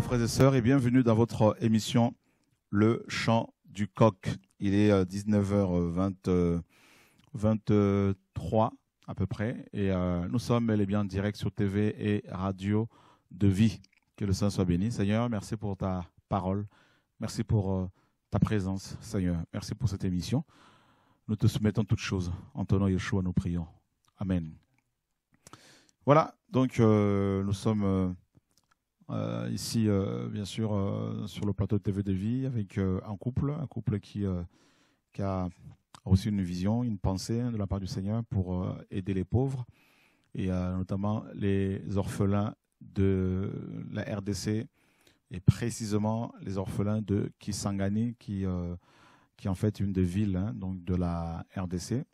frères et sœurs et bienvenue dans votre émission Le chant du coq. Il est 19 h 23 à peu près et euh, nous sommes les bien en direct sur TV et radio de vie. Que le Saint soit béni. Seigneur, merci pour ta parole. Merci pour euh, ta présence, Seigneur. Merci pour cette émission. Nous te soumettons toutes choses. En ton nom, Yeshua, nous prions. Amen. Voilà, donc euh, nous sommes euh, ici, euh, bien sûr, euh, sur le plateau de TV de vie, avec un couple, un couple qui, a aussi une vision, une pensée hein, de la part du Seigneur pour aider les pauvres, et notamment les orphelins de la RDC, et précisément les orphelins de Kisangani, qui, qui est en fait une des villes hein, donc de la RDC,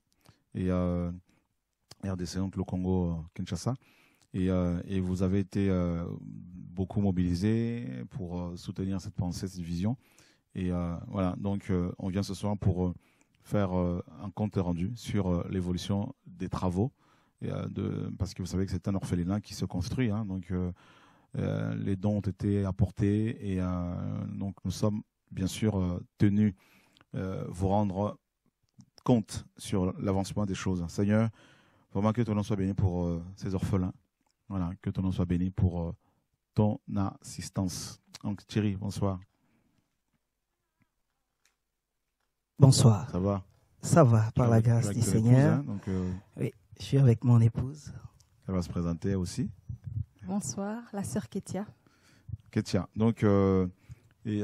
et RDC, donc le Congo-Kinshasa. Euh, et, vous avez été euh, beaucoup mobilisés pour euh, soutenir cette pensée, cette vision. Et voilà, donc on vient ce soir pour faire un compte rendu sur l'évolution des travaux. parce que vous savez que c'est un orphelinat qui se construit. Hein. donc les dons ont été apportés et donc nous sommes bien sûr tenus vous rendre compte sur l'avancement des choses. Seigneur, vraiment que ton nom soit béni pour ces orphelins. Voilà, que ton nom soit béni pour euh, ton assistance. Donc Thierry, bonsoir. Bonsoir. Ça va Ça va, par la grâce du Seigneur. Hein, euh, oui, je suis avec mon épouse. Elle va se présenter aussi. Bonsoir, la sœur Ketia. Ketia, donc euh, et,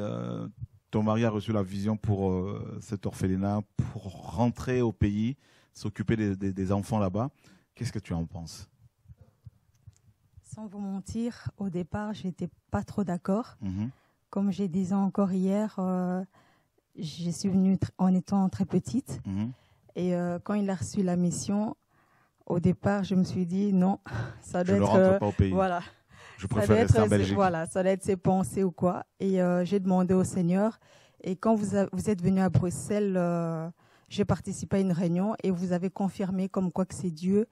ton mari a reçu la vision pour cet orphelinat, pour rentrer au pays, s'occuper des enfants là-bas. Qu'est-ce que tu en penses sans vous mentir, au départ, je n'étais pas trop d'accord. Mhm. Comme j'ai dit encore hier, euh, je suis venue en étant très petite. Mhm. Et euh, quand il a reçu la mission, au départ, je me suis dit non, ça doit être. Euh, voilà. Je préfère rester en Belgique. Voilà, ça doit être ses pensées ou quoi. Et j'ai demandé au Seigneur. Et quand vous, êtes venu à Bruxelles, j'ai participé à une réunion et vous avez confirmé comme quoi que c'est Dieu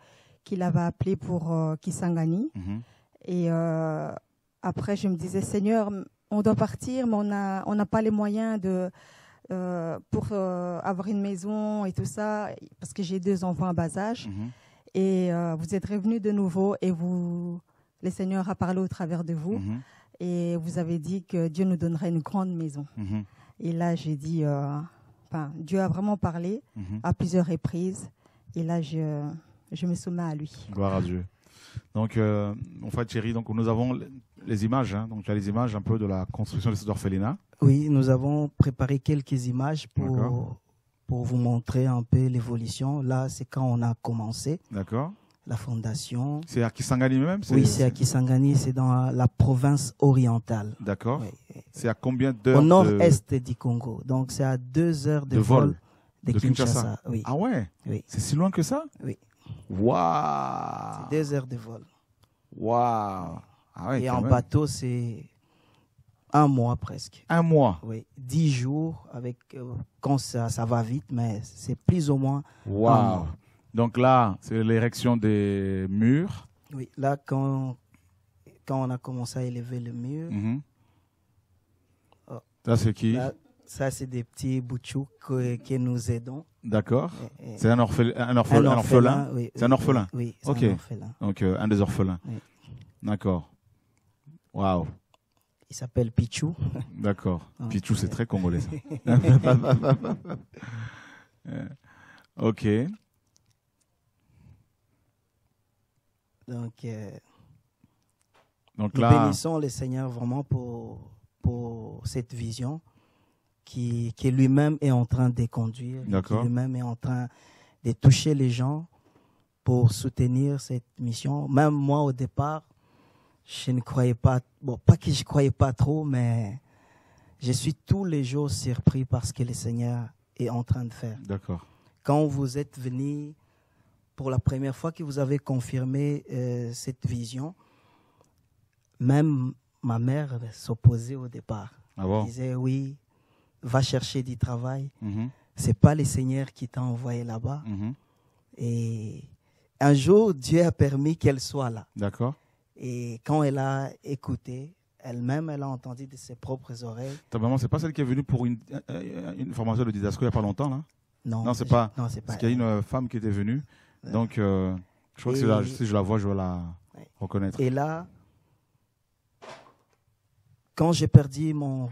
qu'il avait appelé pour euh, Kisangani. Mhm. Et euh, après, je me disais, Seigneur, on doit partir, mais on n'a on n'a pas les moyens de, euh, pour avoir une maison et tout ça, parce que j'ai deux enfants à bas âge. Mhm. Et vous êtes revenu de nouveau et vous, le Seigneur a parlé au travers de vous. Mhm. Et vous avez dit que Dieu nous donnerait une grande maison. Et là, j'ai dit, Dieu a vraiment parlé à plusieurs reprises. Et là, je, je me soumets à lui. Gloire à Dieu. Donc, mon euh, en fait, Thierry, donc, nous avons les images, hein. donc tu as les images un peu de la construction de cette orphelinat. Oui, nous avons préparé quelques images pour, pour vous montrer un peu l'évolution. Là, c'est quand on a commencé. D'accord. La fondation. C'est à Kisangani même Oui, c'est à Kisangani, c'est dans la province orientale. D'accord. C'est à combien d'heures Au nord-est du Congo. Donc, c'est à deux heures de, vol, de, Kinshasa. Ah ouais Oui. C'est si loin que ça Oui. Waouh. C'est des heures de vol. Waouh. Ah Et en bateau, c'est un mois presque. Un mois Oui, dix jours, avec, euh, quand ça, ça, va vite, mais c'est plus ou moins. Waouh Donc là, c'est l'érection des murs. Oui, là, quand, quand on a commencé à élever le mur. Mhm. Oh. ça, c'est qui Ça, c'est des petits bouchous qui que nous aidons. D'accord. C'est un, un, un, orphelin. c'est un orphelin. Oui, c'est un orphelin. Donc euh, un des orphelins. D'accord. Waouh. Il s'appelle Pichou. D'accord. Pichou, c'est euh, très congolais. Ça. ok. Donc, euh, Donc là... nous bénissons le Seigneur vraiment pour, pour cette vision qui, qui lui-même est en train de conduire, qui lui-même est en train de toucher les gens pour soutenir cette mission. Même moi, au départ, je ne croyais pas, bon, pas que je croyais pas trop, mais je suis tous les jours surpris par ce que le Seigneur est en train de faire. D'accord. Quand vous êtes venu pour la première fois que vous avez confirmé euh, cette vision, même ma mère s'opposait au départ. Ah Elle disait oui, va chercher du travail. Ce mhm. n'est C'est pas le Seigneur qui t'a envoyé là-bas. Mhm. Et un jour, Dieu a permis qu'elle soit là. D'accord. Et quand elle a écouté, elle-même, elle a entendu de ses propres oreilles. Ta maman, n'est pas celle qui est venue pour une, euh, formation de didasco il n'y a pas longtemps, là Non. Non, c'est pas. pas parce qu'il y a une euh, femme qui était venue. Donc, euh, je crois que si je la vois, je vais la reconnaître. Et là, quand j'ai perdu mon,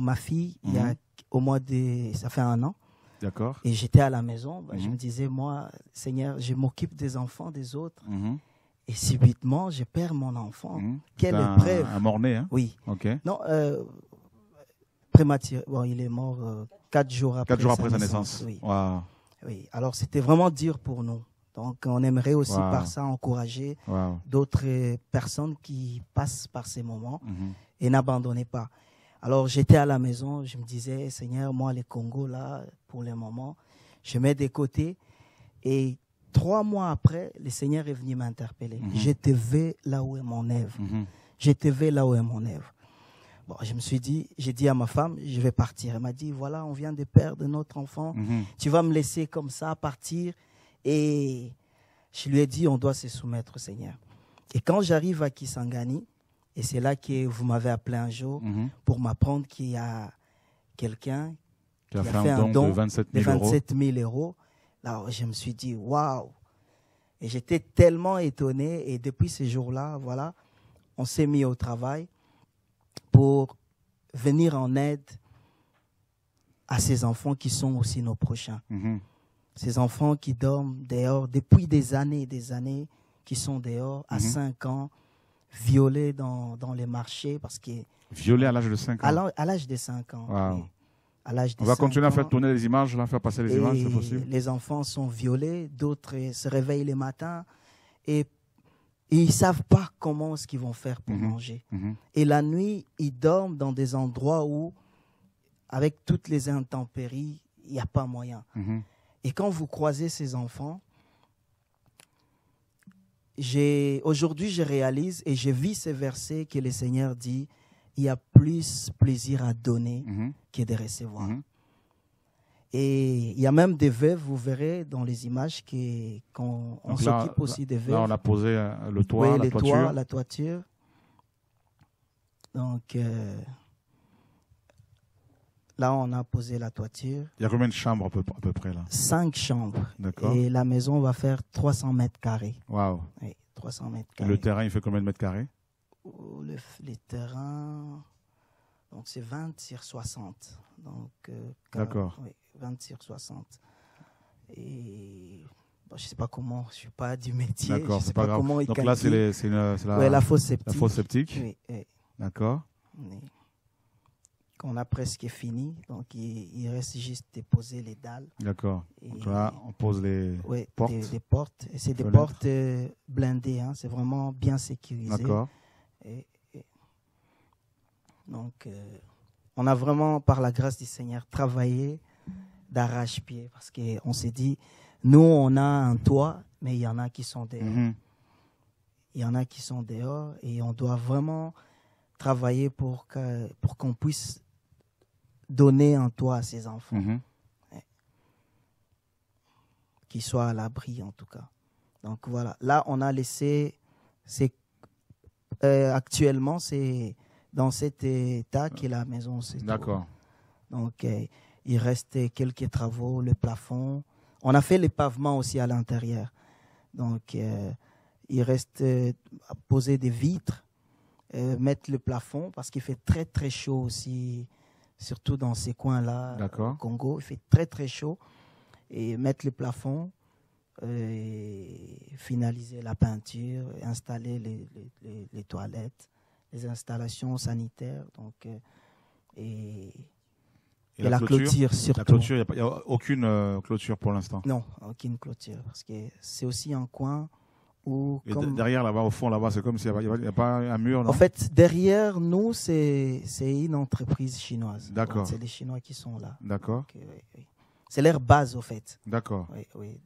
ma fille, il y a mhm. au mois de. Ça fait un an. D'accord. Et j'étais à la maison. Bah, je mhm. me disais, moi, Seigneur, je m'occupe des enfants des autres. Mhm. Et subitement, je perds mon enfant. Quelle mort-né, hein Oui. OK. Non, euh, prématuré. Bon, il est mort euh, quatre jours après. Quatre jours après sa naissance. Oui. Alors, c'était vraiment dur pour nous. Donc, on aimerait aussi par ça encourager d'autres personnes qui passent par ces moments et n'abandonnez pas. Alors j'étais à la maison, je me disais, Seigneur, moi, les Congo, là, pour le moment, je mets des côtés. Et trois mois après, le Seigneur est venu m'interpeller. Mhm. Je te vais là où est mon Ève. Mhm. Je te vais là où est mon Ève. Bon, je me suis dit, j'ai dit à ma femme, je vais partir. Elle m'a dit, voilà, on vient de perdre notre enfant. Mhm. Tu vas me laisser comme ça partir. Et je lui ai dit, on doit se soumettre au Seigneur. Et quand j'arrive à Kisangani, et c'est là que vous m'avez appelé un jour mhm. pour m'apprendre qu'il y a quelqu'un qui a fait, un don, de 27 000, euros. Alors je me suis dit, waouh Et j'étais tellement étonné. Et depuis ce jour-là, voilà, on s'est mis au travail pour venir en aide à ces enfants qui sont aussi nos prochains. Mhm. Ces enfants qui dorment dehors depuis des années et des années, qui sont dehors à 5 mhm. ans, violé dans, dans les marchés parce que violé à l'âge de 5 ans. À l'âge de 5 ans. À de On va continuer à faire tourner les images, va faire passer les images, Les enfants sont violés, d'autres se réveillent le matin et, ils ils savent pas comment ce qu'ils vont faire pour mhm. manger. Mhm. Et la nuit, ils dorment dans des endroits où, avec toutes les intempéries, il n'y a pas moyen. Mhm. Et quand vous croisez ces enfants, aujourd'hui, je réalise et je vis ces versets que le Seigneur dit il y a plus plaisir à donner mhm. que de recevoir. Mhm. Et il y a même des veuves, vous verrez dans les images qu'on on s'occupe aussi des veuves. Là, on a posé euh, le toit, la, toiture. la toiture. Donc, euh, Là, on a posé la toiture. Il y a combien de chambres à peu, près là Cinq chambres. Et la maison va faire 300 mètres carrés. Waouh. 300 mètres carrés. Le terrain, il fait combien de mètres carrés oh, le, Les terrains, donc c'est 20 sur 60. Donc, euh, D'accord. Oui, 20 sur 60. Et bah, je ne sais pas comment, je ne suis pas du métier. D'accord, c'est pas, pas, grave. Donc là, c'est la, ouais, la fosse septique. La fosse septique. Oui, oui. D'accord. Oui. On a presque fini. Donc, il, reste juste de poser les dalles. D'accord. on pose les portes. Des, portes. c'est des portes euh, blindées. Hein. C'est vraiment bien sécurisé. D'accord. donc, euh, on a vraiment, par la grâce du Seigneur, travaillé d'arrache-pied parce qu'on s'est dit, nous, on a un toit, mais il y en a qui sont dehors. Mm-hmm. Il y en a qui sont dehors et on doit vraiment travailler pour pour qu'on puisse donner en toi à ses enfants. Mhm. Qu'ils soient à l'abri, en tout cas. Donc voilà, là, on a laissé, c'est, euh, actuellement, c'est dans cet état euh, que la maison. D'accord. Donc, euh, il reste quelques travaux, le plafond. On a fait les pavements aussi à l'intérieur. Donc, il reste à poser des vitres, mettre le plafond, parce qu'il fait très, très chaud aussi surtout dans ces coins-là, au Congo. Il fait très très chaud. Et mettre le plafond, et euh, finaliser la peinture, installer les, toilettes, les installations sanitaires. Donc, euh, et, la, clôture, surtout. il n'y a, aucune euh, clôture pour l'instant. Non, aucune clôture, parce que c'est aussi un coin Derrière là-bas, au fond là-bas, c'est comme s'il n'y a, pas un mur. en fait, derrière nous, c'est une entreprise chinoise. C'est les Chinois qui sont là. D'accord. Euh, c'est leur base, au fait. D'accord.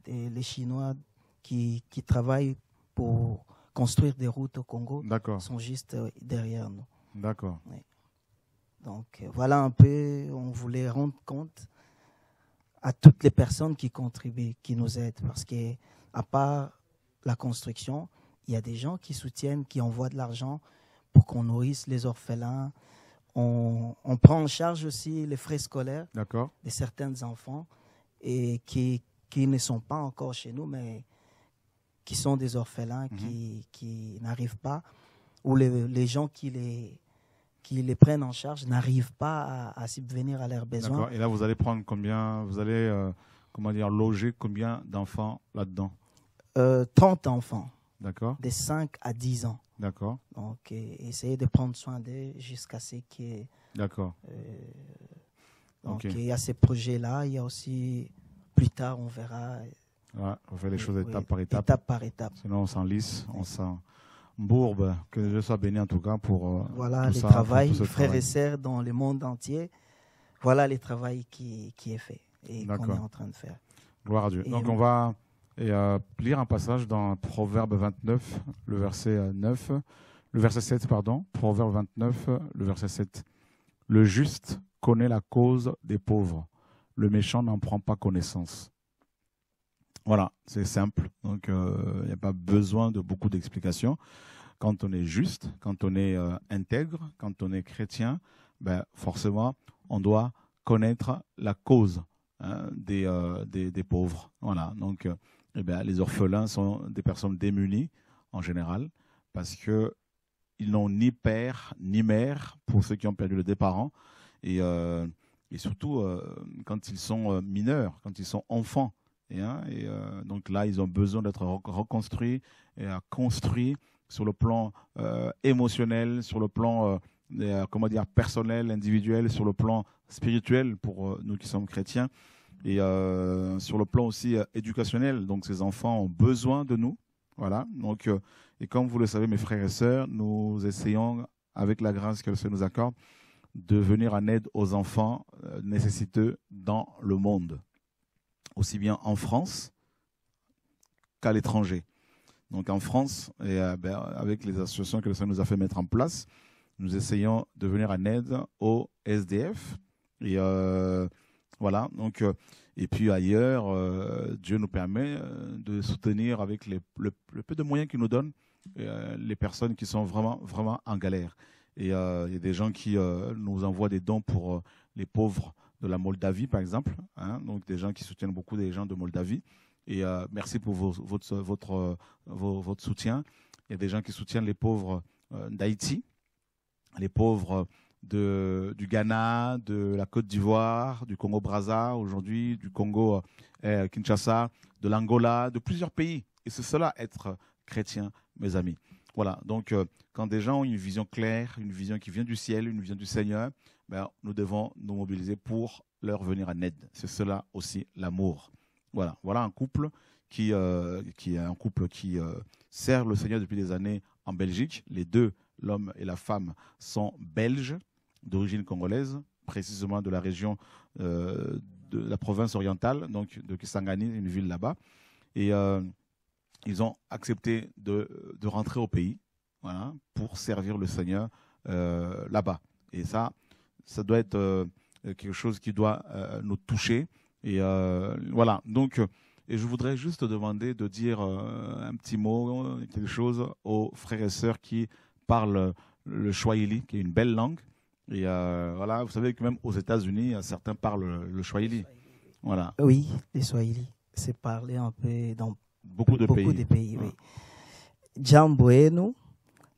les Chinois qui, travaillent pour construire des routes au Congo sont juste derrière nous. D'accord. Donc euh, voilà un peu, on voulait rendre compte à toutes les personnes qui contribuent, qui nous aident, parce que à part la construction, il y a des gens qui soutiennent, qui envoient de l'argent pour qu'on nourrisse les orphelins. On, prend en charge aussi les frais scolaires de certains enfants et qui, ne sont pas encore chez nous, mais qui sont des orphelins, qui, mhm. n'arrivent pas, ou les, gens qui les, qui les prennent en charge n'arrivent pas à, subvenir à leurs besoins. Et là, vous allez prendre combien, vous allez, euh, comment dire, loger combien d'enfants là-dedans 30 euh, enfants. D'accord. De 5 à 10 ans. D'accord. Donc, euh, essayer de prendre soin d'eux jusqu'à ce qu'il y D'accord. Euh, donc, il y a ces projets-là. Il y a aussi, plus tard, on verra. Ouais, on fait les choses étape par étape. Étape par étape. Sinon, on s'enlisse, on s'en bourbe. Que Dieu soit béni en tout cas pour. Voilà le travail, pour frères et sœurs dans le monde entier. Voilà le travail qui, qui est fait et qu'on est en train de faire. Gloire à Dieu. Donc, on va et à lire un passage dans Proverbe 29, le verset 9, euh, le verset 7, pardon, Proverbe 29, le verset 7. Le juste connaît la cause des pauvres, le méchant n'en prend pas connaissance. Voilà, c'est simple, donc euh, il n'y a pas besoin de beaucoup d'explications. Quand on est juste, quand on est euh, intègre, quand on est chrétien, ben, forcément, on doit connaître la cause hein, des, des, pauvres. Voilà, donc eh les orphelins sont des personnes démunies en général parce qu'ils n'ont ni père ni mère pour ceux qui ont perdu le départ hein. euh, et, surtout euh, quand ils sont euh, mineurs, quand ils sont enfants. Et, hein, donc là, ils ont besoin d'être reconstruits et construits sur le plan émotionnel, sur le plan comment dire personnel, individuel, sur le plan spirituel pour nous qui sommes chrétiens. Et euh, sur le plan aussi euh, éducationnel, donc ces enfants ont besoin de nous. Voilà. Donc, euh, et comme vous le savez, mes frères et sœurs, nous essayons, avec la grâce que le Seigneur nous accorde, de venir en aide aux enfants nécessiteux dans le monde, aussi bien en France qu'à l'étranger. Donc en France, et ben, avec les associations que le Seigneur nous a fait mettre en place, nous essayons de venir en aide aux SDF et voilà, donc euh, et puis ailleurs, euh, Dieu nous permet euh, de soutenir avec le, peu de moyens qu'il nous donne les personnes qui sont vraiment vraiment en galère. Et il y a des gens qui nous envoient des dons pour les pauvres de la Moldavie, par exemple. Hein, donc des gens qui soutiennent beaucoup des gens de Moldavie. Et merci pour votre, votre, votre, soutien. Il y a des gens qui soutiennent les pauvres d'Haïti, les pauvres de, du Ghana, de la Côte d'Ivoire, du Congo-Brazza aujourd'hui, du Congo-Kinshasa, euh, eh, de l'Angola, de plusieurs pays. Et c'est cela être chrétien, mes amis. Voilà, donc euh, quand des gens ont une vision claire, une vision qui vient du ciel, une vision du Seigneur, ben, nous devons nous mobiliser pour leur venir en aide. C'est cela aussi l'amour. Voilà, voilà un couple qui, euh, qui est un couple qui sert le Seigneur depuis des années en Belgique. Les deux, l'homme et la femme, sont belges d'origine congolaise, précisément de la région euh, de la province orientale, donc de Kisangani, une ville là-bas. Et euh, ils ont accepté de, rentrer au pays voilà, pour servir le Seigneur euh, là-bas. Et ça, ça doit être quelque chose qui doit nous toucher. Et voilà, donc et je voudrais juste demander de dire un petit mot, quelque chose aux frères et sœurs qui parlent le Swahili, qui est une belle langue, et euh, voilà, vous savez que même aux États-Unis, euh, certains parlent le Swahili. Voilà. Oui, le Swahili. C'est parlé un peu dans beaucoup de beaucoup pays. De pays ah. oui. Jambo enu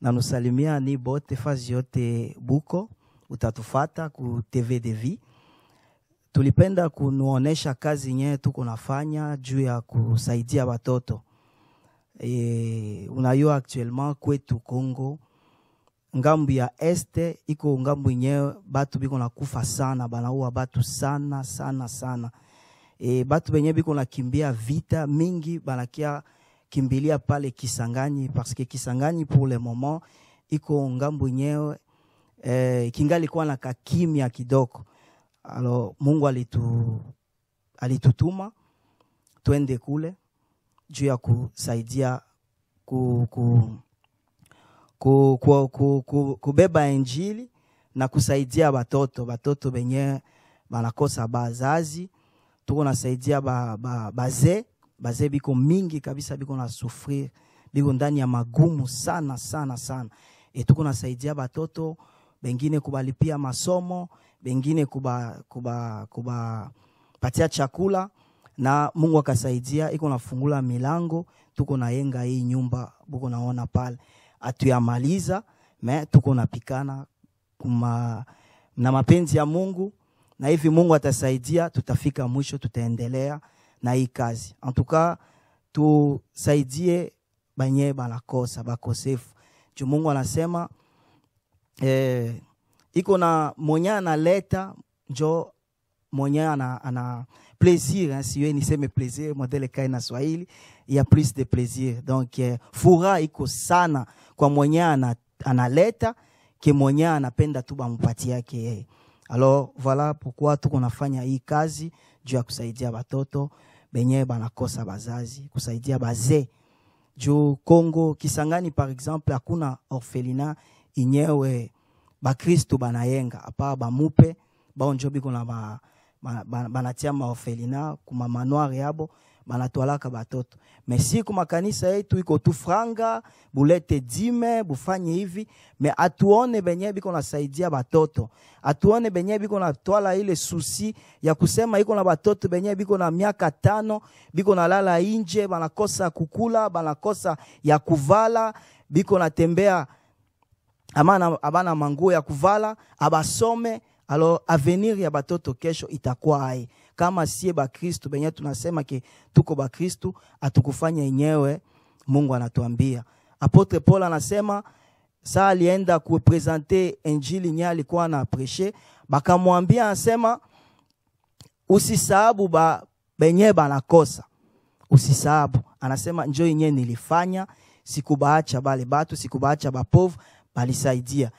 nanusalimia ni bote fazi buko utatufata ku TV Devi. Tulipenda kunuonesha kazi yenyewe tuko nafanya juu ya kusaidia watoto. E, unajua actuellement kwetu Congo ngambu ya este iko ngambu yenyewe batu biko nakufa sana, banauwa batu sana sana sana. E, batu benye biko nakimbia vita mingi banakia kimbilia pale Kisangani parce que Kisangani pour le moment iko ngambu yenyewe e, kingali kwa na kakimia kidogo. Alo, Mungu alitu, alitutuma tuende kule juu ya kusaidia ku, ku, ku, ku, ku, ku, kubeba injili na kusaidia watoto watoto benye banakosa bazazi, tuko nasaidia ba, ba, bazee bazee biko mingi kabisa, biko na sufrir, biko ndani ya magumu sana sana sana, e tuko nasaidia watoto bengine kubalipia masomo, bengine kuba, kuba, kuba patia chakula na Mungu akasaidia, iko nafungula milango, tuko nayenga hii nyumba buko naona pale atuyamaliza me tuko napikana kuma, na mapenzi ya Mungu, na hivi Mungu atasaidia, tutafika mwisho, tutaendelea na hii kazi. Antuka tusaidie banye banakosa bakosefu juu Mungu anasema eh, iko na mwenye analeta njo mwenye ana, ana plaisir hein, siwe niseme plaisir modele kai na Swahili ya plus de plaisir donc eh, furaha iko sana kwa mwenyewe analeta ke mwenyewe anapenda tu bamupati yake yeye. Alors voilà pourquoi tuko nafanya hii kazi juu ya kusaidia batoto benye banakosa bazazi, kusaidia bazee juu Kongo Kisangani par exemple hakuna orfelina inyewe bakristu banayenga apa bamupe bao njo biko na ba, ba, ba, banatia maorphelina kumamanoir yabo banatwalaka batoto me siku makanisa yetu iko tu franga bulete dime bufanye hivi me atuone benye biko nasaidia batoto atuone benye biko natwala ile susi ya kusema iko na batoto benye biko na miaka tano biko nalala inje banakosa kukula banakosa ya kuvala biko natembea amana abana manguo ya kuvala abasome alo avenir ya batoto kesho itakuwa ai kama sie bakristu benye tunasema ke tuko bakristu, atukufanya yenyewe, Mungu anatuambia. Apotre Paul anasema saa alienda kupresente injili nye alikuwa na anapreshe, bakamwambia anasema, usisahabu ba benye banakosa, usisahabu. Anasema njo yenye nilifanya, sikubaacha bale batu, sikubaacha bapovu, balisaidia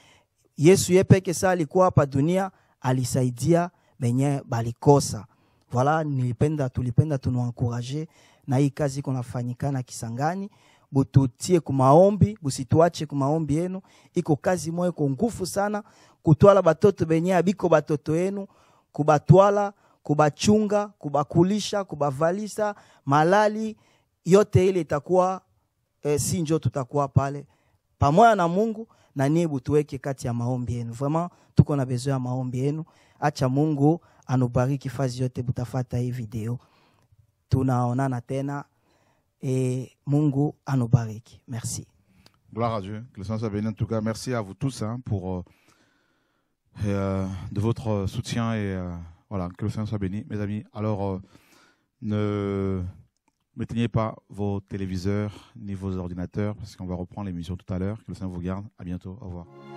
Yesu yepeke saa alikuwa hapa dunia alisaidia benye balikosa. Voilà, nilipenda tulipenda tunawankuraje na hii kazi iko nafanyikana Kisangani, bututie kumaombi, busituache kumaombi yenu. Iko kazi moyo ko ngufu sana kutwala batoto benye abiko batoto yenu, kubatwala, kubachunga, kubakulisha, kubavalisa malali yote ile itakuwa e, si njo tutakuwa pale pamoja na Mungu na niye, butuweke kati ya maombi yenu. Vraiment tuko na bezo ya maombi yenu, acha Mungu anobariki fazi yote mutafata hii video. Tunaonana tena et Mungu anobariki. Merci. Gloire à Dieu. Que le Seigneur soit béni. En tout cas, merci à vous tous hein, pour euh, euh, de votre soutien et euh, voilà, que le Seigneur soit béni, mes amis. Alors, ne n'éteignez pas vos téléviseurs ni vos ordinateurs parce qu'on va reprendre l'émission tout à l'heure. Que le Seigneur vous garde. À bientôt. Au revoir.